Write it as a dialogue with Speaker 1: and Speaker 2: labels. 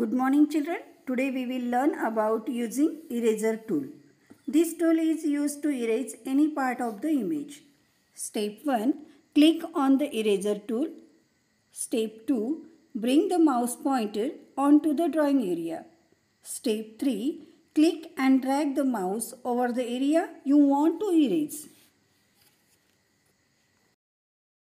Speaker 1: Good morning children. Today we will learn about using eraser tool. This tool is used to erase any part of the image. Step 1. Click on the eraser tool. Step 2. Bring the mouse pointer onto the drawing area. Step 3. Click and drag the mouse over the area you want to erase.